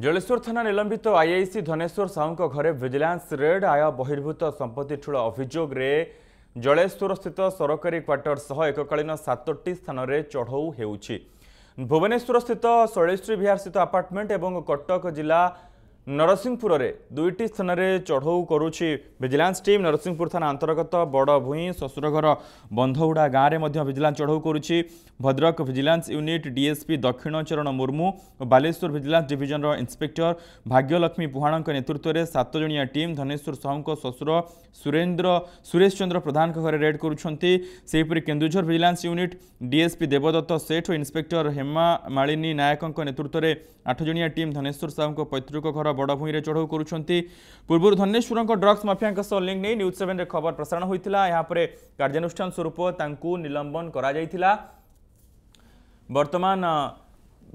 ଜଳେଶ୍ୱର ଥାନା ନିଲମ୍ବିତ ଆଇଆଇସି ଧନେଶ୍ୱର ସାହୁଙ୍କ ଘରେ ଭିଜିଲାନ୍ସ ରେଡ୍ ଆୟ ବହିର୍ଭୂତ ସମ୍ପତ୍ତି ଠୁଳ ଅଭିଯୋଗରେ ଜଳେଶ୍ୱରସ୍ଥିତ ସରକାରୀ କ୍ୱାର୍ଟର ସହ ଏକକାଳୀନ ସାତଟି ସ୍ଥାନରେ ଚଢ଼ଉ ହେଉଛି ଭୁବନେଶ୍ୱରସ୍ଥିତ ଶୈଳେଶ୍ୱରୀ ବିହାରସ୍ଥିତ ଆପାର୍ଟମେଣ୍ଟ ଏବଂ କଟକ ଜିଲ୍ଲା ନରସିଂହପୁରରେ ଦୁଇଟି ସ୍ଥାନରେ ଚଢ଼ଉ କରୁଛି ଭିଜିଲାନ୍ସ ଟିମ୍ ନରସିଂହପୁର ଥାନା ଅନ୍ତର୍ଗତ ବଡ଼ଭୂଇଁ ଶ୍ୱଶୁରଘର ବନ୍ଧଉଡ଼ା ଗାଁରେ ମଧ୍ୟ ଭିଜିଲାନ୍ସ ଚଢ଼ଉ କରୁଛି Bhadrak vigilance unit DSP Dakshin Charan Murmu ଓ ବାଲେଶ୍ୱର ଭିଜିଲାନ୍ସ ଡିଭିଜନର ଇନ୍ସପେକ୍ଟର ଭାଗ୍ୟଲକ୍ଷ୍ମୀ ପୁହାଣଙ୍କ ନେତୃତ୍ୱରେ ସାତଜଣିଆ ଟିମ୍ ଧନେଶ୍ୱର ସାହୁଙ୍କ ଶ୍ୱଶୁର ସୁରେନ୍ଦ୍ର ସୁରେଶ ଚନ୍ଦ୍ର ପ୍ରଧାନଙ୍କ ଘରେ ରେଡ୍ କରୁଛନ୍ତି ସେହିପରି Keonjhar vigilance unit DSP Debadatta Seth ଓ ଇନ୍ସପେକ୍ଟର ହେମା ମାଳିନୀ ନାୟକଙ୍କ ନେତୃତ୍ୱରେ ଆଠଜଣିଆ ଟିମ୍ ଧନେଶ୍ୱର ସାହୁଙ୍କ ପୈତୃକ ଘର ସହରର ବଡ଼ଭୂଇଁରେ ଚଢ଼ଉ କରୁଛନ୍ତି ପୂର୍ବରୁ ଧନେଶ୍ୱରଙ୍କ ଡ୍ରଗ୍ସ ମାଫିଆଙ୍କ ସହ ଲିଙ୍କ୍ ନେଇ ନ୍ୟୁଜ୍ ସେଭେନ୍ରେ ଖବର ପ୍ରସାରଣ ହୋଇଥିଲା ଏହାପରେ କାର୍ଯ୍ୟାନୁଷ୍ଠାନ ସ୍ୱରୂପ ତାଙ୍କୁ ନିଲମ୍ବନ କରାଯାଇଥିଲା ବର୍ତ୍ତମାନ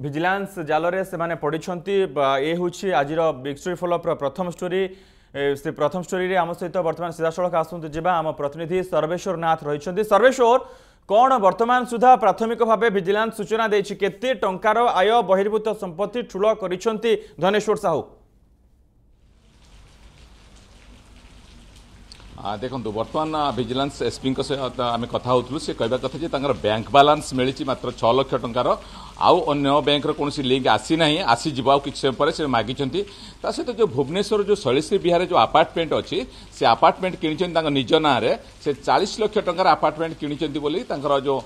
ଭିଜିଲାନ୍ସ ଜାଲରେ ସେମାନେ ପଡ଼ିଛନ୍ତି ଏ ହେଉଛି ଆଜିର ବିଗ୍ ଷ୍ଟୋରି ଫଲୋଅପ୍ର ପ୍ରଥମ ଷ୍ଟୋରି ସେ ପ୍ରଥମ ଷ୍ଟୋରିରେ ଆମ ସହିତ ବର୍ତ୍ତମାନ ସିଧାସଳଖ ଆସନ୍ତୁ ଯିବା ଆମ ପ୍ରତିନିଧି ସର୍ବେଶ୍ୱର ନାଥ ରହିଛନ୍ତି ସର୍ବେଶ୍ୱର କ'ଣ ବର୍ତ୍ତମାନ ସୁଦ୍ଧା ପ୍ରାଥମିକ ଭାବେ ଭିଜିଲାନ୍ସ ସୂଚନା ଦେଇଛି କେତେ ଟଙ୍କାର ଆୟ ବହିର୍ଭୂତ ସମ୍ପତ୍ତି ଠୁଳ କରିଛନ୍ତି ଧନେଶ୍ୱର ସାହୁ ଦେଖନ୍ତୁ ବର୍ତ୍ତମାନ ଭିଜିଲାନ୍ସ ଏସ୍ପିଙ୍କ ସହ ଆମେ କଥା ହେଉଥିଲୁ ସେ କହିବା କଥା ଯେ ତାଙ୍କର ବ୍ୟାଙ୍କ ବାଲାନ୍ସ ମିଳିଛି ମାତ୍ର ଛଅ ଲକ୍ଷ ଟଙ୍କାର आउ अन्य बैंक कौन लिंक आसी ना आसी किसी समय मागिंट सहित जो भुवनेश्वर जो शैलश्री विहार जो आपार्टमेंट अच्छी से आपार्टमेंट कि निज ना से चालीस लक्ष ट आपार्टमेंट कि जो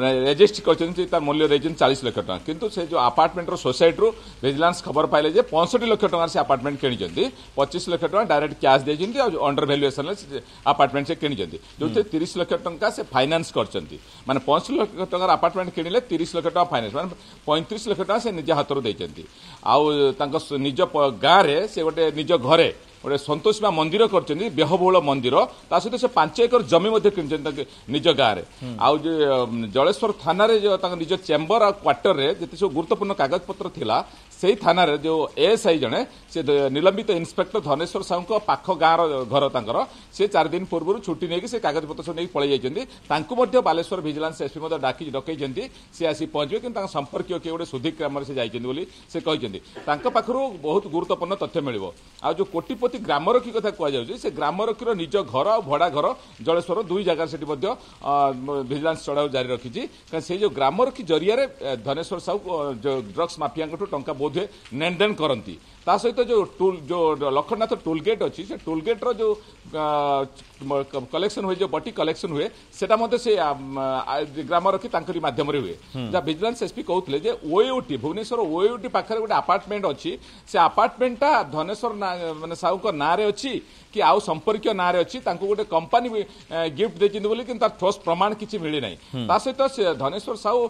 रेजिस्ट कर मूल्य रही चालीस लक्ष टा कि जो आपार्टमेंटर सोसाइट्रु भिजिलान्स खबर पाइले पंसठ लक्ष ट से आपार्टमेंट कि पचीस लक्ष टा डायरेक्ट क्या दे अंडर भैल्युएसन आपार्टमेंट से कि तीस लक्ष टा से फाइनान्स कर मैंने पंसठ लक्ष ट आपार्टमेंट किणिले फाइनान्स ସେମାନେ ପଇଁତିରିଶ ଲକ୍ଷ ଟଙ୍କା ସେ ନିଜ ହାତରୁ ଦେଇଛନ୍ତି ଆଉ ତାଙ୍କ ନିଜ ଗାଁରେ ସେ ଗୋଟେ ନିଜ ଘରେ ଗୋଟେ ସନ୍ତୋଷିମା ମନ୍ଦିର କରିଛନ୍ତି ବ୍ୟହବହୁଳ ମନ୍ଦିର ତା ସହିତ ସେ ପାଞ୍ଚ ଏକର ଜମି ମଧ୍ୟ କିଣିଛନ୍ତି ତାଙ୍କ ନିଜ ଗାଁରେ ଆଉ ଯେ ଜଳେଶ୍ୱର ଥାନାରେ ତାଙ୍କ ନିଜ ଚେମ୍ବର ଆଉ କ୍ୱାର୍ଟରରେ ଯେତେ ସବୁ ଗୁରୁତ୍ୱପୂର୍ଣ୍ଣ କାଗଜପତ୍ର ଥିଲା ସେହି ଥାନାରେ ଯେଉଁ ଏଏସ୍ଆଇ ଜଣେ ସେ ନିଲମ୍ବିତ ଇନ୍ସପେକ୍ଟର ଧନେଶ୍ୱର ସାହୁଙ୍କ ପାଖ ଗାଁର ଘର ତାଙ୍କର ସେ ଚାରି ଦିନ ପୂର୍ବରୁ ଛୁଟି ନେଇକି ସେ କାଗଜପତ୍ର ସବୁ ନେଇକି ପଳେଇ ଯାଇଛନ୍ତି ତାଙ୍କୁ ମଧ୍ୟ ବାଲେଶ୍ୱର ଭିଜିଲାନ୍ସ ଏସ୍ପି ମଧ୍ୟ ଡାକି ଡକାଇଛନ୍ତି ସେ ଆସି ପହଞ୍ଚିବେ କିନ୍ତୁ ତାଙ୍କ ସମ୍ପର୍କୀୟ କିଏ ଗୋଟେ ସୁଧୀ ଗ୍ରାମରେ ସେ ଯାଇଛନ୍ତି ବୋଲି ସେ କହିଛନ୍ତି ତାଙ୍କ ପାଖରୁ ବହୁତ ଗୁରୁତ୍ୱପୂର୍ଣ୍ଣ ତଥ୍ୟ ମିଳିବ ଆଉ ଯେଉଁ କୋଟିପତି ଗ୍ରାମରକ୍ଷୀ କଥା କୁହାଯାଉଛି ସେ ଗ୍ରାମରକ୍ଷୀର ନିଜ ଘର ଆଉ ଭଡ଼ା ଘର ଜଳେଶ୍ୱର ଦୁଇ ଜାଗାରେ ସେଠି ମଧ୍ୟ ଭିଜିଲାନ୍ସ ଚଢ଼ାଉ ଜାରି ରଖିଛି କାରଣ ସେ ଯେଉଁ ଗ୍ରାମରକ୍ଷୀ ଜରିଆରେ ଧନେଶ୍ୱର ସାହୁ ଡ୍ରଗ୍ସ ମାଫିଆଙ୍କଠୁ ଟଙ୍କା ବହୁତ ମଧ୍ୟ ନେଣଦେଣ କରନ୍ତି ता सहित जो टूल जो लक्ष्मणनाथ टूल गेट अच्छी से टूल गेट रो कलेक्शन हुए जो बटी कलेक्शन हुए से ग्राम रखी मध्यम हुए जहाँ भिजिलान्स एसपी कहते ओयूटी भुवनेश्वर ओयूटी पाखे गोटे आपार्टमेंट अच्छी से आपार्टमेंटा धनेश्वर मान साहू ना कि आउ संपर्क ना अच्छी गोटे कंपानी गिफ्ट देखते बोली ठोस प्रमाण किसी मिले ना ता सहित धनेश्वर साहू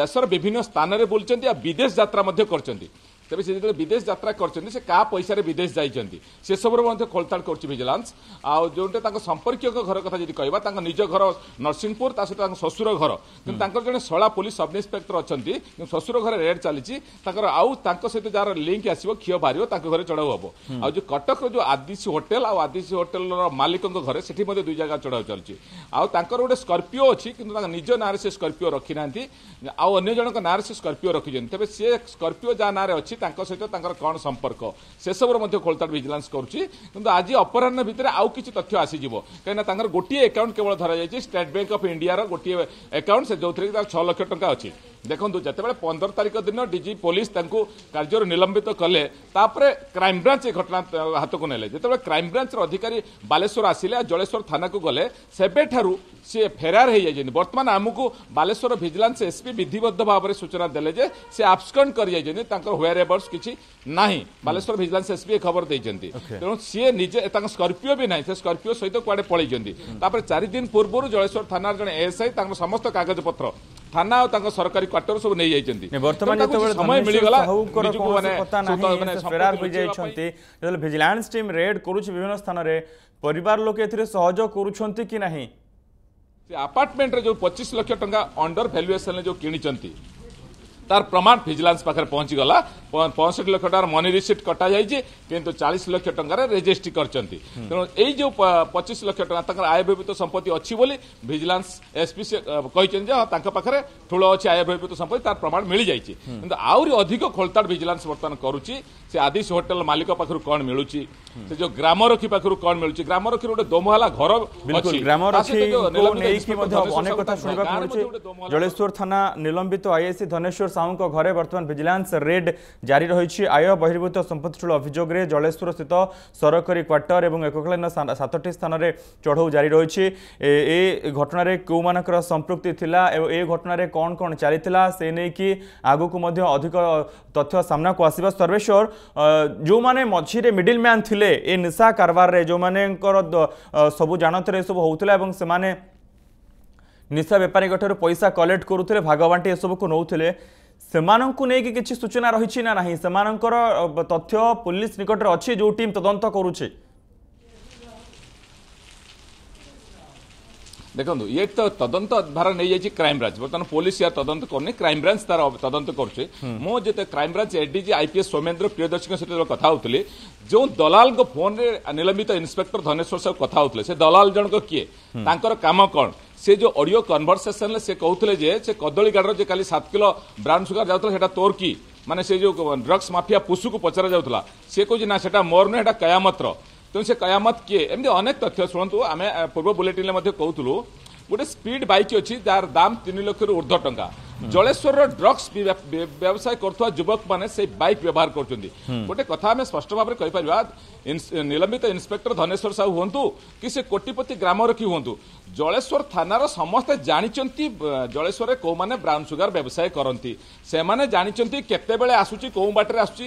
देशर विभिन्न स्थान में बुल्च विदेश जात कर ତେବେ ସେ ଯେତେବେଳେ ବିଦେଶ ଯାତ୍ରା କରିଛନ୍ତି ସେ କାହା ପଇସାରେ ବିଦେଶ ଯାଇଛନ୍ତି ସେସବୁରେ ମଧ୍ୟ ଖୋଳତାଡ଼ କରୁଛି ଭିଜିଲାନ୍ସ ଆଉ ଯେଉଁଟା ତାଙ୍କ ସମ୍ପର୍କୀୟଙ୍କ ଘର କଥା ଯଦି କହିବା ତାଙ୍କ ନିଜ ଘର ନରସିଂହପୁର ତା ସହିତ ତାଙ୍କ ଶ୍ୱଶୁର ଘର କିନ୍ତୁ ତାଙ୍କର ଜଣେ ଶଳା ପୋଲିସ ସବ୍ ଇନ୍ସପେକ୍ଟର ଅଛନ୍ତି କିନ୍ତୁ ଶ୍ୱଶୁର ଘରେ ରେଡ୍ ଚାଲିଛି ତାଙ୍କର ଆଉ ତାଙ୍କ ସହିତ ଯାହାର ଲିଙ୍କ୍ ଆସିବ କ୍ଷୀର ବାହାରିବ ତାଙ୍କ ଘରେ ଚଢ଼ାଉ ହେବ ଆଉ ଯେଉଁ କଟକର ଯେଉଁ ଆଦିଶୀ ହୋଟେଲ ଆଉ ଆଦିଶୀ ହୋଟେଲର ମାଲିକଙ୍କ ଘରେ ସେଠି ମଧ୍ୟ ଦୁଇ ଜାଗା ଚଢ଼ାଉ ଚାଲିଛି ଆଉ ତାଙ୍କର ଗୋଟେ ସ୍କର୍ପିଓ ଅଛି କିନ୍ତୁ ତାଙ୍କ ନିଜ ନାଁରେ ସେ ସ୍କର୍ପିଓ ରଖିନାହାନ୍ତି ଆଉ ଅନ୍ୟ ଜଣଙ୍କ ନାଁରେ ସେ ସ୍କର୍ପିଓ ରଖିଛନ୍ତି ତେବେ ସେ ସ୍କର୍ପିଓ ଯାହା ନାଁରେ ଅଛି ତାଙ୍କ ସହିତ ତାଙ୍କର କ'ଣ ସମ୍ପର୍କ ସେସବୁର ମଧ୍ୟ ଖୋଳତାଡ଼ ଭିଜିଲାନ୍ସ କରୁଛି କିନ୍ତୁ ଆଜି ଅପରାହ୍ନ ଭିତରେ ଆଉ କିଛି ତଥ୍ୟ ଆସିଯିବ କାହିଁକିନା ତାଙ୍କର ଗୋଟିଏ ଆକାଉଣ୍ଟ କେବଳ ଧରାଯାଇଛି ଷ୍ଟେଟ୍ ବ୍ୟାଙ୍କ ଅଫ୍ ଇଣ୍ଡିଆର ଗୋଟିଏ ଆକାଉଣ୍ଟ ସେ ଯେଉଁଥିରେ କି ତାର ଛଅ ଲକ୍ଷ ଟଙ୍କା ଅଛି ଦେଖନ୍ତୁ ଯେତେବେଳେ ପନ୍ଦର ତାରିଖ ଦିନ ଡିଜି ପୋଲିସ ତାଙ୍କୁ କାର୍ଯ୍ୟରୁ ନିଲମ୍ବିତ କଲେ ତାପରେ କ୍ରାଇମବ୍ରାଞ୍ଚ ଏ ଘଟଣା ହାତକୁ ନେଲେ ଯେତେବେଳେ କ୍ରାଇମବ୍ରାଞ୍ଚର ଅଧିକାରୀ ବାଲେଶ୍ୱର ଆସିଲେ ଆଉ ଜଳେଶ୍ୱର ଥାନାକୁ ଗଲେ ସେବେଠାରୁ ସିଏ ଫେରାର ହୋଇଯାଇଛନ୍ତି ବର୍ତ୍ତମାନ ଆମକୁ ବାଲେଶ୍ୱର ଭିଜିଲାନ୍ସ ଏସ୍ପି ବିଧିବଦ୍ଧ ଭାବରେ ସୂଚନା ଦେଲେ ଯେ ସେ ଆବସ୍କଣ୍ଡ କରିଯାଇଛନ୍ତି ତାଙ୍କର ହ୍ୱେୟାର ଏଭର୍ସ କିଛି ନାହିଁ ବାଲେଶ୍ୱର ଭିଜିଲାନ୍ସ ଏସ୍ପି ଏ ଖବର ଦେଇଛନ୍ତି ତେଣୁ ସିଏ ନିଜେ ତାଙ୍କ ସ୍କର୍ପିଓ ବି ନାହିଁ ସେ ସ୍କର୍ପିଓ ସହିତ କୁଆଡ଼େ ପଳେଇଛନ୍ତି ତାପରେ ଚାରି ଦିନ ପୂର୍ବରୁ ଜଳେଶ୍ୱର ଥାନାର ଜଣେ ଏଏସ୍ଆଇ ତାଙ୍କର ସମସ୍ତ କାଗଜପତ୍ର থানা ও তাঙ্ক সরকারি কোয়ার্টার সব নেই যাইছেন বর্তমান যেতবেলে সময় মিলি গলা হউকর কোনসি কথা নাহি মানে ফেরার হই যাইছন্তি যেতবেলে ভিজিলান্স টিম রেড করুছি বিভিন্ন স্থানরে পরিবার লোকে এথিরে সহযোগ করুছন্তি কি নাহি সে আপার্টমেন্টরে যে 25 লক্ষ টাকা অন্ডর ভ্যালুয়েশন যে কিনিছন্তি তার প্রমাণ ভিজিলান্স পাখে পৌঁছিগলা পঁয়ষঠি লক্ষ টাকার মনি রিসিপ্ট কটা যাই কিন্তু চাশ লক্ষ টাকার রেজিষ্ট্রি করছেন তেমন এই যে পঁচিশ লক্ষ টাকা তাঁর আয়বহিত সম্পত্তি অছি বলে ভিজিলান্স এসপি কিন্তু যে তাঁর পাখে ঠূল অছি আয়বহিত সম্পত্তি তার প্রমাণ মিলি যাই কিন্তু আহরি অধিক খোলতাড় ভিজিলান্স বর্তমান করুচি সে আদিশ হোটেল মালিক পাখু কণ মিলুচি সে যে গ্রামরক্ষী পাখু কণ মিলুচি গ্রামরক্ষী গোটে দোমহালা ঘর গ্রামরক্ষী অনেক কথা শুনবাক মিলুচি জলেশ্বর থানা নিলম্বিত আইএসি ধনেশ্বর ସାହୁଙ୍କ ଘରେ ବର୍ତ୍ତମାନ ଭିଜିଲାନ୍ସ ରେଡ୍ ଜାରି ରହିଛି ଆୟ ବହିର୍ଭୂତ ସମ୍ପତ୍ତି ଅଭିଯୋଗରେ ଜଳେଶ୍ୱର ସ୍ଥିତ ସରକାରୀ କ୍ୱାର୍ଟର ଏବଂ ଏକକାଳୀନ ସାତଟି ସ୍ଥାନରେ ଚଢ଼ଉ ଜାରି ରହିଛି ଏ ଘଟଣାରେ କେଉଁମାନଙ୍କର ସମ୍ପୃକ୍ତି ଥିଲା ଏବଂ ଏ ଘଟଣାରେ କ'ଣ କ'ଣ ଚାଲିଥିଲା ସେ ନେଇକି ଆଗକୁ ମଧ୍ୟ ଅଧିକ ତଥ୍ୟ ସାମ୍ନାକୁ ଆସିବା ସର୍ବେଶ୍ୱର ଯେଉଁମାନେ ମଝିରେ ମିଡିଲ୍ ମ୍ୟାନ୍ ଥିଲେ ଏ ନିଶା କାରବାରରେ ଯେଉଁମାନଙ୍କର ସବୁ ଜାଣତରେ ଏସବୁ ହେଉଥିଲା ଏବଂ ସେମାନେ ନିଶା ବେପାରୀଙ୍କଠାରୁ ପଇସା କଲେକ୍ଟ କରୁଥିଲେ ଭାଗବାଣ୍ଟି ଏସବୁକୁ ନେଉଥିଲେ ସେମାନଙ୍କୁ ନେଇକି କିଛି ସୂଚନା ରହିଛି ନା ନାହିଁ ସେମାନଙ୍କର ତଥ୍ୟ ପୋଲିସ ନିକଟରେ ଅଛି ଯେଉଁ ଟିମ୍ ତଦନ୍ତ କରୁଛି দেখুন ইয়ে তো তদন্ত ভার নিয়ে যাই ক্রাইমব্রাঞ্চ বর্তমানে পুলিশ ইয়ার তদন্ত করনি ক্রাইমব্রাঞ্চ তার তদন্ত করছে মু যেতে crime branch ADG IPS Soumendra Priyadarshi সহ কথা হোলি যে দলাল ফোন নিলম্বিত ইন্সপেক্টর ধনেশ্বর সাহেব কথা হোলে সে দলাল জনক কিয়ে তাঁর কাম কণ ସେ ଯେଉଁ ଅଡ଼ିଓ କନଭରସେସନ୍ରେ ସେ କହୁଥିଲେ ଯେ ସେ କଦଳୀ ଗାଡ଼ିର ଯେ କାଲି ସାତ କିଲୋ ବ୍ରାଣ୍ଡ ସୁଗାର ଯାଉଥିଲା ସେଇଟା ତୋର କି ମାନେ ସେ ଯେଉଁ ଡ୍ରଗ୍ସ ମାଫିଆ ପୁଷୁକୁ ପଚରା ଯାଉଥିଲା ସେ କହୁଛି ନା ସେଟା ମୋର ନୁହେଁ ସେଟା କୟାମତର ତେଣୁ ସେ କୟାମତ କିଏ ଏମିତି ଅନେକ ତଥ୍ୟ ଶୁଣନ୍ତୁ ଆମେ ପୂର୍ବ ବୁଲେଟିନ୍ରେ ମଧ୍ୟ କହୁଥିଲୁ ଗୋଟେ ସ୍ପିଡ୍ ବାଇକ୍ ଅଛି ଯାହାର ଦାମ୍ ତିନି ଲକ୍ଷରୁ ଉର୍ଦ୍ଧ୍ୱ ଟଙ୍କା জলেশ্বরর ড্রগ্স ব্যবসায় করুয়া যুবক মানে সেই বাইক ব্যবহার করছেন গোটে কথা আমি স্পষ্ট ভাবে কইপারা নিলম্বিত ইন্সপেক্টর ধনেশ্বর সাহু হুঁতু কি সে কোটিপতি গ্রামরক্ষী হুঁতু জলেশ্বর থানার সমস্তে জাঁচান জলেশ্বরের কেউ মানে ব্রাউন সুগার ব্যবসায় করতে সে জাঁচান কেতবে আসুচি কেউ বাটরে আসুচি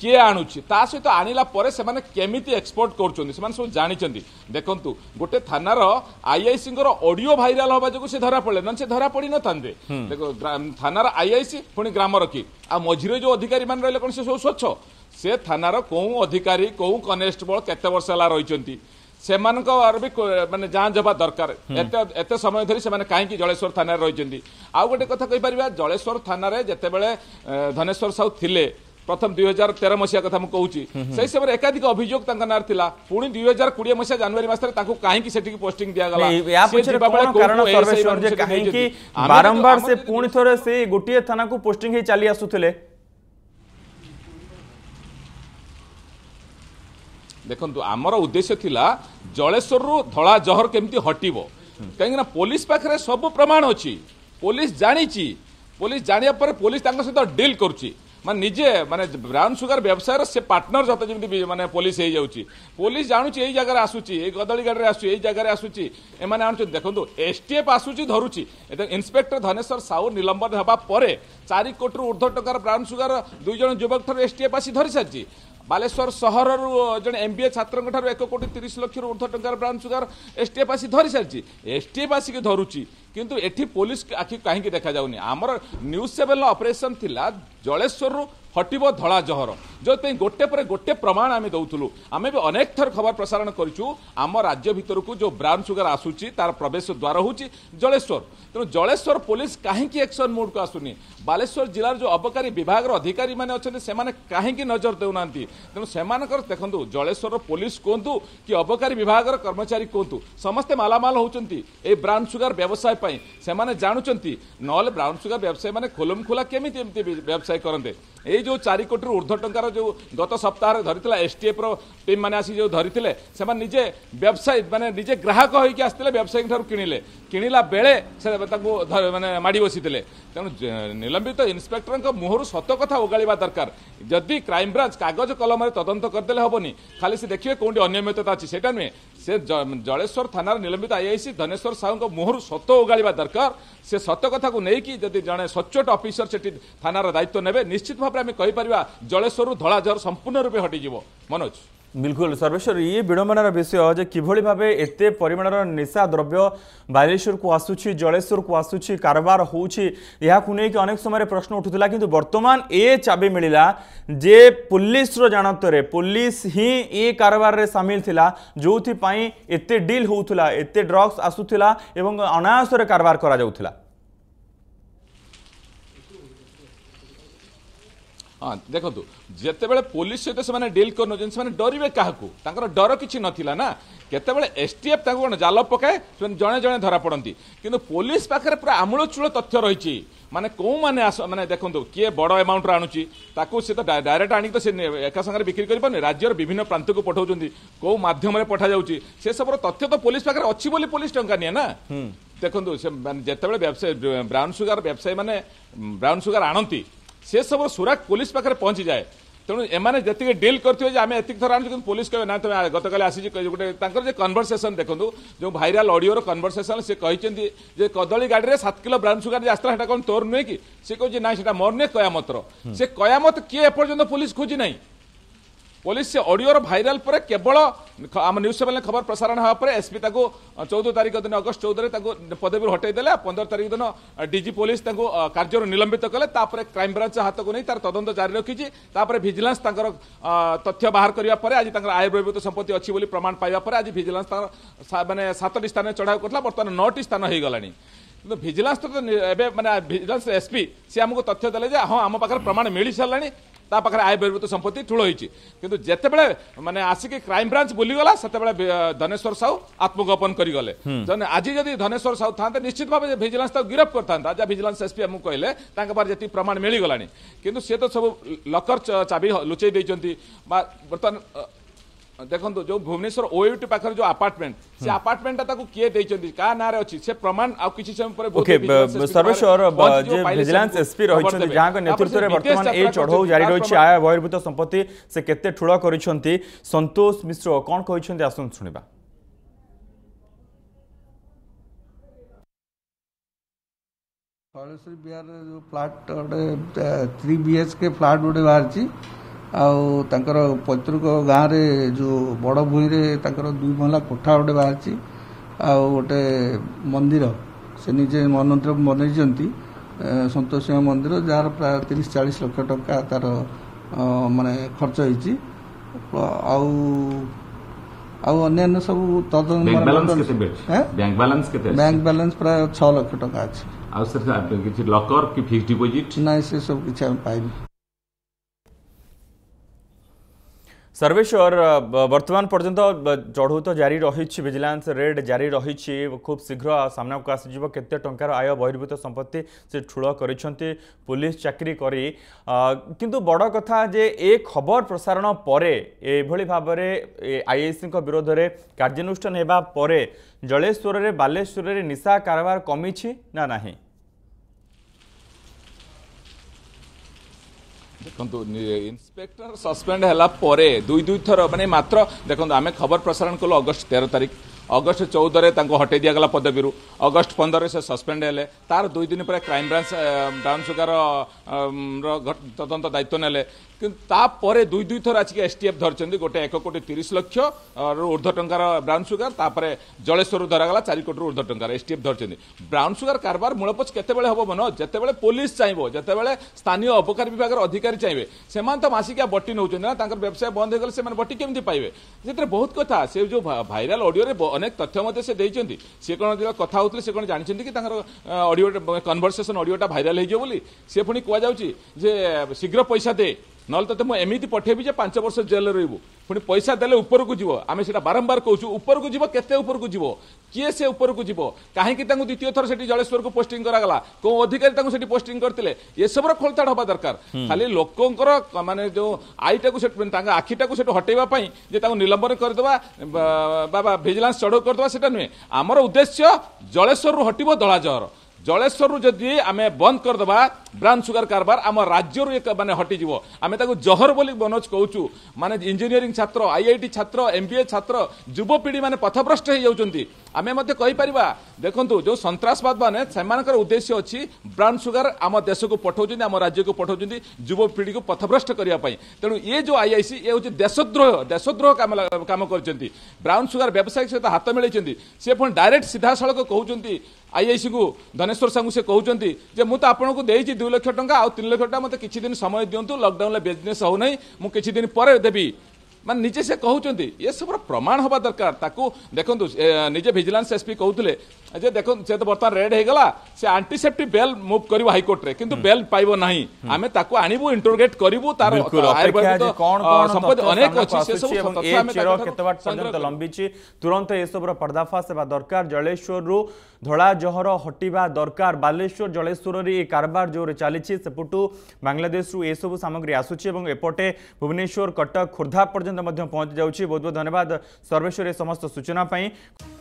କିଏ ଆଣୁଛି ତା ସହିତ ଆଣିଲା ପରେ ସେମାନେ କେମିତି ଏକ୍ସପୋର୍ଟ କରୁଛନ୍ତି ସେମାନେ ସବୁ ଜାଣିଛନ୍ତି ଦେଖନ୍ତୁ ଗୋଟେ ଥାନାର ଆଇଆଇସିଙ୍କର ଅଡିଓ ଭାଇରାଲ ହେବା ଯୋଗୁଁ ସେ ଧରା ପଡ଼ିଲେ ନହେଲେ ସେ ଧରା ପଡ଼ିନଥାନ୍ତେ ଥାନାର ଆଇଆଇସି ପୁଣି ଗ୍ରାମର କି ଆଉ ମଝିରେ ଯେଉଁ ଅଧିକାରୀମାନେ ରହିଲେ କ'ଣ ସେ ସବୁ ସ୍ୱଚ୍ଛ ସେ ଥାନାର କେଉଁ ଅଧିକାରୀ କେଉଁ କନେଷ୍ଟବଳ କେତେ ବର୍ଷ ହେଲା ରହିଛନ୍ତି ସେମାନଙ୍କ ବି ମାନେ ଯାଞ୍ଚ ହେବା ଦରକାର ଏତେ ଏତେ ସମୟ ଧରି ସେମାନେ କାହିଁକି ଜଳେଶ୍ୱର ଥାନାରେ ରହିଛନ୍ତି ଆଉ ଗୋଟେ କଥା କହିପାରିବା ଜଳେଶ୍ୱର ଥାନାରେ ଯେତେବେଳେ ଧନେଶ୍ୱର ସାହୁ ଥିଲେ প্রথম দুই হাজার তের মশিয়া কথা মু কৌছি সেই সময় একাধিক অভিযোগ তাঙ্ক নার লা পুনি দুই হাজার কোড়িয়ে মশিয়া জানুয়ারি মাসে তাঁকু কাহিকি সেটিকি পোস্টিং দিয়া গলা ইয়া পছরে কোন কারণ সর্বেশ্বর যে কাহিকি বারম্বার সে পুনি থরে সে গোটিয়ে থানাকু পোস্টিং হই চালি আসুথিলে ଦେଖନ୍ତୁ ଆମର ଉଦ୍ଦେଶ୍ୟ ଥିଲା ଜଳେଶ୍ୱରରୁ ଧଳା ଜହର କେମିତି ହଟିବ କାହିଁକିନା ପୋଲିସ ପାଖରେ ସବୁ ପ୍ରମାଣ ଅଛି ପୋଲିସ ଜାଣିଛି ପୋଲିସ ଜାଣିବା ପରେ ପୋଲିସ ତାଙ୍କ ସହିତ ଡିଲ୍ କରୁଛି মানে নিজে মানে ব্রাউন সুগার ব্যবসায়ের সে পার্টনর সত যেমনি মানে পুলিশ হয়ে যাচ্ছে পুলিশ জাণুছি এই জায়গায় আসুচি এই গদলি গাড়ি আসুচি এই জায়গায় আসুচি এমানে আনুচ্ছেন দেখুন এসটিএফ আসুচি ধরুচি ইন্সপেক্টর ধনেশ্বর সাউ নিলম্বন হওয়া পরে চারি কোটি ঊর্ধ্ব টঙ্কার ব্রাউন সুগার দুইজন যুবক ঠার এসটিএফ আসি ধরি সারিছে ବାଲେଶ୍ୱର ସହରରୁ ଜଣେ ଏମ୍ ବି ଏ ଛାତ୍ରଙ୍କଠାରୁ ଏକ କୋଟି ତିରିଶ ଲକ୍ଷରୁ ଉର୍ଦ୍ଧ୍ୱ ଟଙ୍କାର ବ୍ରାଉନ୍ ସୁଗାର ଏସ୍ଟିଏଫ୍ ଆସି ଧରି ସାରିଛି ଏସ୍ଟିଏଫ୍ ଆସିକି ଧରୁଛି କିନ୍ତୁ ଏଠି ପୋଲିସ ଆଖି କାହିଁକି ଦେଖାଯାଉନି ଆମର ନ୍ୟୁଜ୍ ସେଭେନର ଅପରେସନ୍ ଥିଲା ଜଳେଶ୍ୱରରୁ ହଟିବ ଧଳା ଜହର ଯେଉଁଥିପାଇଁ ଗୋଟେ ପରେ ଗୋଟେ ପ୍ରମାଣ ଆମେ ଦେଉଥିଲୁ ଆମେ ବି ଅନେକ ଥର ଖବର ପ୍ରସାରଣ କରିଛୁ ଆମ ରାଜ୍ୟ ଭିତରକୁ ଯେଉଁ ବ୍ରାଉନ୍ ସୁଗାର ଆସୁଛି ତାର ପ୍ରବେଶ ଦ୍ୱାର ହେଉଛି ଜଳେଶ୍ୱର ତେଣୁ ଜଳେଶ୍ୱର ପୋଲିସ କାହିଁକି ଏକ୍ସନ୍ ମୁଡ଼କୁ ଆସୁନି ବାଲେଶ୍ୱର ଜିଲ୍ଲାର ଯେଉଁ ଅବକାରୀ ବିଭାଗର ଅଧିକାରୀମାନେ ଅଛନ୍ତି ସେମାନେ କାହିଁକି ନଜର ଦେଉନାହାନ୍ତି ତେଣୁ ସେମାନଙ୍କର ଦେଖନ୍ତୁ ଜଳେଶ୍ୱର ପୋଲିସ କୁହନ୍ତୁ କି ଅବକାରୀ ବିଭାଗର କର୍ମଚାରୀ କୁହନ୍ତୁ ସମସ୍ତେ ମାଲାମାଲ ହେଉଛନ୍ତି এই ବ୍ରାଉନ୍ সুগার ବ୍ୟବସାୟ ପାଇଁ ସେମାନେ ଜାଣୁଛନ୍ତି ନହେଲେ ବ୍ରାଉନ୍ সুগার ବ୍ୟବସାୟୀମାନେ মানে খোলম খোলা কেমিতি এমতি ব্যবসায় এই যে চারি কোটি ঊর্ধ্ব টঙ্কার যে গত সপ্তাহে ধরিলা এসটিএফর টিম মানে আসি যে ধরিলে সে নিজে ব্যবসায়ী মানে নিজে গ্রাহক হইকি আসলে ব্যবসায়ী ঠার কিণিলে কিণিলা বেড়ে সে তাকে মানে মাড়ি বসিলে তেমন নিলম্বিত ইন্সপেক্টর মুহর সত কথা ওগাড়া দরকার যদি ক্রাইমব্রাঞ্চ কাগজ কলমে তদন্ত করেদেলে হবনি খালি সে দেখবে কোটি অনিয়মিততা আছে সেটা নুহে ସେ ଜଳେଶ୍ୱର ଥାନାର ନିଲମ୍ବିତ ଆଇଆଇସି ଧନେଶ୍ୱର ସାହୁଙ୍କ ମୁହଁରୁ ସତ ଓଗାଳିବା ଦରକାର ସେ ସତ କଥାକୁ ନେଇକି ଯଦି ଜଣେ ସଚ୍ଚୋଟ ଅଫିସର ସେଠି ଥାନାର ଦାୟିତ୍ୱ ନେବେ ନିଶ୍ଚିତ ଭାବରେ ଆମେ କହିପାରିବା ଜଳେଶ୍ୱରରୁ ଧଳାଝର ସମ୍ପୂର୍ଣ୍ଣ ରୂପେ ହଟିଯିବ ମନୋଜ ବିଲକୁଲ ସର୍ବେଶ୍ୱର ଇଏ ବିଡ଼ମ୍ବନାର ବିଷୟ ଯେ କିଭଳି ଭାବେ ଏତେ ପରିମାଣର ନିଶା ଦ୍ରବ୍ୟ ବାଲେଶ୍ୱରକୁ ଆସୁଛି ଜଳେଶ୍ୱରକୁ ଆସୁଛି କାରବାର ହେଉଛି ଏହାକୁ ନେଇକି ଅନେକ ସମୟରେ ପ୍ରଶ୍ନ ଉଠୁଥିଲା କିନ୍ତୁ ବର୍ତ୍ତମାନ ଏ ଚାବି ମିଳିଲା ଯେ ପୋଲିସର ଜାଣତରେ ପୋଲିସ ହିଁ ଏ କାରବାରରେ ସାମିଲ ଥିଲା ଯେଉଁଥିପାଇଁ ଏତେ ଡିଲ୍ ହେଉଥିଲା ଏତେ ଡ୍ରଗ୍ସ ଆସୁଥିଲା ଏବଂ ଅନାୟାସରେ କାରବାର କରାଯାଉଥିଲା ହଁ ଦେଖନ୍ତୁ ଯେତେବେଳେ ପୋଲିସ ସହିତ ସେମାନେ ଡିଲ୍ କରିନେଉଛନ୍ତି ସେମାନେ ଡରିବେ କାହାକୁ ତାଙ୍କର ଡର କିଛି ନଥିଲା ନା କେତେବେଳେ ଏସ୍ଟିଏଫ୍ ତାଙ୍କୁ କ'ଣ ଜାଲ ପକାଏ ସେମାନେ ଜଣେ ଜଣେ ଧରାପଡ଼ନ୍ତି କିନ୍ତୁ ପୋଲିସ ପାଖରେ ପୁରା ଆମୂଳଚୂଳ ତଥ୍ୟ ରହିଛି ମାନେ କେଉଁମାନେ ଆସ ମାନେ ଦେଖନ୍ତୁ କିଏ ବଡ଼ ଆମାଉଣ୍ଟର ଆଣୁଛି ତାକୁ ସେ ତ ଡାଇରେକ୍ଟ ଆଣିକି ତ ସେ ଏକା ସାଙ୍ଗରେ ବିକ୍ରି କରିପାରୁନି ରାଜ୍ୟର ବିଭିନ୍ନ ପ୍ରାନ୍ତକୁ ପଠାଉଛନ୍ତି କେଉଁ ମାଧ୍ୟମରେ ପଠାଯାଉଛି ସେସବୁର ତଥ୍ୟ ତ ପୋଲିସ ପାଖରେ ଅଛି ବୋଲି ପୋଲିସ ଟଙ୍କା ନିଏ ନା ଦେଖନ୍ତୁ ସେ ଯେତେବେଳେ ବ୍ରାଉନ୍ ସୁଗାର ବ୍ୟବସାୟୀମାନେ ବ୍ରାଉନ୍ ସୁଗାର ଆଣନ୍ତି ᱥᱮসবো સુરત પોલીસ পাকરે પહોંચি જાય তেন এমএনএস জেতিকে ডিল করতি হয় যে আমি এতিক ধরান পুলিশ কই না তুমি গতকাল আসি জি জেটা কনভারসেশন দেখো যে ভাইরাল অডিওর কনভারসেশন সে কই যে যে কদলি গাড়ি রে 7 কিলো ব্র্যান্ডsugar যাত্রা হটা কোন তোর নেকি সে কই যে নাই সেটা মরনে কয়ামতর সে কয়ামত কি এপর্যন্ত পুলিশ খুঁজি নাই ପୋଲିସ ସେ ଅଡିଓର ଭାଇରାଲ ପରେ କେବଳ ଆମ ନ୍ୟୁଜ୍ ସେଭେନ୍ରେ ଖବର ପ୍ରସାରଣ ହେବା ପରେ ଏସ୍ପି ତାକୁ ଚଉଦ ତାରିଖ ଦିନ ଅଗଷ୍ଟ ଚଉଦରେ ତାକୁ ପଦବୀରୁ ହଟେଇ ଦେଲେ ପନ୍ଦର ତାରିଖ ଦିନ ଡିଜି ପୋଲିସ ତାଙ୍କୁ କାର୍ଯ୍ୟରୁ ନିଲମ୍ବିତ କଲେ ତାପରେ କ୍ରାଇମବ୍ରାଞ୍ଚ ହାତକୁ ନେଇ ତାର ତଦନ୍ତ ଜାରି ରଖିଛି ତାପରେ ଭିଜିଲାନ୍ସ ତାଙ୍କର ତଥ୍ୟ ବାହାର କରିବା ପରେ ଆଜି ତାଙ୍କର ଆୟ ସମ୍ପତ୍ତି ଅଛି ବୋଲି ପ୍ରମାଣ ପାଇବା ପରେ ଆଜି ଭିଜିଲାନ୍ସ ତାଙ୍କର ମାନେ ସାତଟି ସ୍ଥାନରେ ଚଢ଼ାଉ କରିଥିଲା ବର୍ତ୍ତମାନ ନଅଟି ସ୍ଥାନ ହେଇଗଲାଣି କିନ୍ତୁ ଭିଜିଲାନ୍ସ ତ ଏବେ ମାନେ ଭିଜିଲାନ୍ସ ଏସ୍ପି ସେ ଆମକୁ ତଥ୍ୟ ଦେଲେ ଯେ ହଁ ଆମ ପାଖରେ ପ୍ରମାଣ ମିଳିସାରିଲାଣି ତା ପାଖରେ ଆୟ ବହିର୍ଭୂତ ସମ୍ପତ୍ତି ଠୁଳ ହୋଇଛି କିନ୍ତୁ ଯେତେବେଳେ ମାନେ ଆସିକି କ୍ରାଇମବ୍ରାଞ୍ଚ ବୁଲିଗଲା ସେତେବେଳେ ଧନେଶ୍ୱର ସାହୁ ଆତ୍ମଗୋପନ କରିଗଲେ ଆଜି ଯଦି ଧନେଶ୍ୱର ସାହୁ ଥାନ୍ତେ ନିଶ୍ଚିତ ଭାବେ ଭିଜିଲାନ୍ସ ତାକୁ ଗିରଫ କରିଥାନ୍ତା ଯାହା ଭିଜିଲାନ୍ସ ଏସ୍ପି ଆମକୁ କହିଲେ ତାଙ୍କ ପାଖରେ ଯେତିକି ପ୍ରମାଣ ମିଳିଗଲାଣି କିନ୍ତୁ ସେ ତ ସବୁ ଲକର ଚାବି ଲୁଚେଇ ଦେଇଛନ୍ତି ବା ବର୍ତ୍ତମାନ ଦେଖନ୍ତୁ ଯୋଉ ଭୁବନେଶ୍ୱର ଓୟୁଟି ପାଖରେ ଯୋଉ ଆପାର୍ଟମେଣ୍ଟ ସେ ଆପାର୍ଟମେଣ୍ଟଟା ତାକୁ କିଏ ଦେଇଛନ୍ତି କାହା ନାଁରେ ଅଛି ସେ ପ୍ରମାଣ ଆଉ କିଛି ସମୟ ପରେ ସର୍ବେଶ୍ୱର ଯେ ଭିଜିଲାନ୍ସ ଏସ୍ପି ରହିଛନ୍ତି ଯାହାଙ୍କ ନେତୃତ୍ୱରେ ବର୍ତ୍ତମାନ ଏ ଚଢ଼ଉ ଜାରି ରହିଛି ଆୟ ବହିର୍ଭୂତ ସମ୍ପତ୍ତି ସେ କେତେ ଠୁଳ କରିଛନ୍ତି ସନ୍ତୋଷ ମିଶ୍ର କ'ଣ କହିଛନ୍ତି ଆସନ୍ତୁ ଶୁଣିବା ସରେଶ୍ୱରୀ ବିହାରରେ ଯେଉଁ ଫ୍ଲାଟ୍ ଗୋଟେ three B H K flat ଗୋଟେ ବାହାରିଛି ଆଉ ତାଙ୍କର ପୈତୃକ ଗାଁରେ ଯେଉଁ ବଡ଼ ଭୂଇଁରେ ତାଙ୍କର ଦୁଇ ମହିଳା କୋଠା ଗୋଟେ ବାହାରିଛି ଆଉ ଗୋଟେ ମନ୍ଦିର ସେ ନିଜେ ମନ୍ଦିର ବନେଇଛନ୍ତି ସନ୍ତୋଷ ସିଂହ ମନ୍ଦିର ଯାହାର ପ୍ରାୟ ତିରିଶ ଚାଳିଶ ଲକ୍ଷ ଟଙ୍କା ତାର ମାନେ ଖର୍ଚ୍ଚ ହେଇଛି ଆଉ ଆଉ ଅନ୍ୟାନ୍ୟ ସବୁ ବ୍ୟାଙ୍କ ବାଲାନ୍ସ ପ୍ରାୟ ଛଅ ଲକ୍ଷ ଟଙ୍କା ଅଛି ଆଉ ସାର୍ କିଛି ଲକର୍ କି ଫିକ୍ସ ଡିପୋଜିଟ୍ ନାଇଁ ସେସବୁ କିଛି ଆମେ ପାଇନୁ ସର୍ବେଶ୍ୱର ବର୍ତ୍ତମାନ ପର୍ଯ୍ୟନ୍ତ ଚଢ଼ଉ ତ ଜାରି ରହିଛି ଭିଜିଲାନ୍ସ ରେଡ୍ ଜାରି ରହିଛି ଖୁବ୍ ଶୀଘ୍ର ସାମ୍ନାକୁ ଆସିଯିବ କେତେ ଟଙ୍କାର ଆୟ ବହିର୍ଭୂତ ସମ୍ପତ୍ତି ସେ ଠୁଳ କରିଛନ୍ତି ପୋଲିସ ଚାକିରି କରି କିନ୍ତୁ ବଡ଼ କଥା ଯେ ଏ ଖବର ପ୍ରସାରଣ ପରେ ଏଭଳି ଭାବରେ ଆଇଆଇସିଙ୍କ ବିରୋଧରେ କାର୍ଯ୍ୟାନୁଷ୍ଠାନ ହେବା ପରେ ଜଳେଶ୍ୱରରେ ବାଲେଶ୍ୱରରେ ନିଶା କାରବାର କମିଛି ନା ନାହିଁ ଦେଖନ୍ତୁ ଇନ୍ସପେକ୍ଟର ସସ୍ପେଣ୍ଡ ହେଲା ପରେ ଦୁଇ ଦୁଇ ଥର ମାନେ ମାତ୍ର ଦେଖନ୍ତୁ ଆମେ ଖବର ପ୍ରସାରଣ କଲୁ ଅଗଷ୍ଟ ତେର ତାରିଖ ଅଗଷ୍ଟ ଚଉଦରେ ତାଙ୍କୁ ହଟେଇ ଦିଆଗଲା ପଦବୀରୁ ଅଗଷ୍ଟ ପନ୍ଦରରେ ସେ ସସ୍ପେଣ୍ଡ ହେଲେ ତାର ଦୁଇ ଦିନ ପରେ କ୍ରାଇମବ୍ରାଞ୍ଚ ବ୍ରାଉନ୍ ସୁଗାର ତଦନ୍ତ ଦାୟିତ୍ୱ ନେଲେ কিন্তু ତାପରେ ଦୁଇ ଦୁଇ ଥର ଆସିକି ଏସ୍ଟିଏଫ୍ ଧରିଛନ୍ତି ଗୋଟେ ଏକ କୋଟି ତିରିଶ ଲକ୍ଷରୁ ଉର୍ଦ୍ଧ୍ୱ ଟଙ୍କାର ବ୍ରାଉନ୍ ସୁଗାର ତାପରେ ଜଳେଶ୍ୱରରୁ ଧରାଗଲା ଚାରି କୋଟିରୁ ଉର୍ଦ୍ଧ୍ୱ ଟଙ୍କାର ଏସ୍ଟିଏଫ୍ ଧରିଛନ୍ତି ବ୍ରାଉନ୍ ସୁଗାର କାରବାର ମୂଳପୋଛ କେତେବେଳେ ହେବ ମନୋଜ ଯେତେବେଳେ ପୋଲିସ ଚାହିଁବ ଯେତେବେଳେ ସ୍ଥାନୀୟ ଅବକାରୀ ବିଭାଗର ଅଧିକାରୀ ଚାହିଁବେ ସେମାନେ ତ ମାସିକିଆ ବଟି ନେଉଛନ୍ତି ନା ତାଙ୍କର ବ୍ୟବସାୟ ବନ୍ଦ ହୋଇଗଲେ ସେମାନେ ବଟି କେମିତି ପାଇବେ ସେଥିରେ ବହୁତ କଥା ସେ ଯେଉଁ ଭାଇରାଲ ଅଡ଼ିଓରେ ଅନେକ ତଥ୍ୟ ମଧ୍ୟ ସେ ଦେଇଛନ୍ତି ସେ କ'ଣ କଥା ହେଉଥିଲେ ସେ କ'ଣ ଜାଣିଛନ୍ତି କି ତାଙ୍କର ଅଡ଼ିଓ କନଭରସେସନ୍ ଅଡ଼ିଓଟା ଭାଇରାଲ ହେଇଯିବ ବୋଲି ସେ ପୁଣି କୁହାଯାଉଛି ଯେ ଶୀଘ୍ର ପଇସା ଦେ নহলে তোতে মু এমিতি পঠাইবি যে পাঁচ বর্ষ জেলরে রহবু পুনি পয়সা দেলে উপরকু যাব আমি সেটা বারম্বার কৌছু উপরকু যাব কেতে উপরকু যাব কিয়ে সে উপরকু যাব কাহিকি তাঙ্কু দ্বিতীয় থর সেটি জলেশ্বরকু পোস্টিং করাগলা কোন অধিকারী তাঙ্কু সেটি পোস্টিং করতিলে এসবর খোলতাড় হবা দরকার খালি লোকঙ্কর মানে যে আইটাকু সেটি তাঙ্ক আখিটাকু সেটি হটাইবা পাই যে তাঙ্কু নিলম্বন করিদেবা বা ভিজিলান্স চড়াও করিদেবা সেটা নুহে আমার উদ্দেশ্য জলেশ্বররু হটিব দলাজহর জলেশ্বর যদি আমি বন্ধ করেদেবা ব্রাউন সুগার কারবার আমার রাজ্যর মানে হটিযোগ আমি তাকে জহর বলে মনোজ কৌছু মানে ইঞ্জিনিয়রিং ছাত্র আইআইটি ছাত্র এমবিএ ছাত্র যুবপিঢ়ি মানে পথভ্রষ্ট হয়ে যাচ্ছেন আমি মধ্যে কইপারিবা দেখুন যে সন্ত্রাসবাদ মানে সেমানকর উদ্দেশ্য অছি ব্রাউন সুগার আম দেশকু পঠাউছেন আম রাজ্যকু পঠাউছেন যুবপিঢ়িকে পথভ্রষ্ট করা তেণু এ যে আইআইসি এ হচ্ছে দেশদ্রোহ দেশদ্রোহ কাম করছেন ব্রাউন সুগার ব্যবসায়ী সহ হাত মিলাইছেন সে পুঁ ডাইরেক্ট সিধাসলখ কুমার ଆଇଆଇସିକୁ ଧନେଶ୍ୱର ସାଙ୍ଗୁ ସେ କହୁଛନ୍ତି ଯେ ମୁଁ ତ ଆପଣଙ୍କୁ ଦେଇଛି ଦୁଇ ଲକ୍ଷ ଟଙ୍କା ଆଉ ତିନି ଲକ୍ଷ ଟଙ୍କା ମୋତେ କିଛି ଦିନ ସମୟ ଦିଅନ୍ତୁ ଲକଡାଉନରେ ବିଜନେସ୍ ହେଉନାହିଁ ମୁଁ କିଛି ଦିନ ପରେ ଦେବି ମାନେ ନିଜେ ସେ କହୁଛନ୍ତି ଏସବୁର ପ୍ରମାଣ ହେବା ଦରକାର ତାକୁ ଦେଖନ୍ତୁ ନିଜେ ଭିଜିଲାନ୍ସ ଏସ୍ପି କହୁଥିଲେ ଯେ ଦେଖନ୍ତୁ ସେ ତ ବର୍ତ୍ତମାନ ରେଡ୍ ହେଇଗଲା ସେ ଆଣ୍ଟିସେପ୍ଟି ବେଲ୍ ମୁଭ୍ କରିବ ହାଇକୋର୍ଟରେ କିନ୍ତୁ ବେଲ୍ ପାଇବ ନାହିଁ ଆମେ ତାକୁ ଆଣିବୁ ଇଣ୍ଟରୋଗେଟ୍ କରିବୁ ତାର ସମ୍ପତ୍ତି ଅନେକ ଅଛି ସେସବୁ କେତେ ବାଟ ପର୍ଯ୍ୟନ୍ତ ଲମ୍ବିଛି ତୁରନ୍ତ ଏସବୁର ପର୍ଦ୍ଦାଫାଶ ହେବା ଦରକାର ଜଳେଶ୍ୱରରୁ ଧଳା ଜହର ହଟିବା ଦରକାର ବାଲେଶ୍ୱର ଜଳେଶ୍ୱରରେ ଏ କାରବାର ଜୋରରେ ଚାଲିଛି ସେପଟୁ ବାଂଲାଦେଶରୁ ଏସବୁ ସାମଗ୍ରୀ ଆସୁଛି ଏବଂ ଏପଟେ ଭୁବନେଶ୍ୱର କଟକ ଖୋର୍ଦ୍ଧା ପର୍ଯ୍ୟନ୍ତ ମଧ୍ୟ ପହଞ୍ଚି ଯାଉଛି ବହୁତ ବହୁତ ଧନ୍ୟବାଦ ସର୍ବେଶ୍ୱର ଏ ସମସ୍ତ ସୂଚନା ପାଇଁ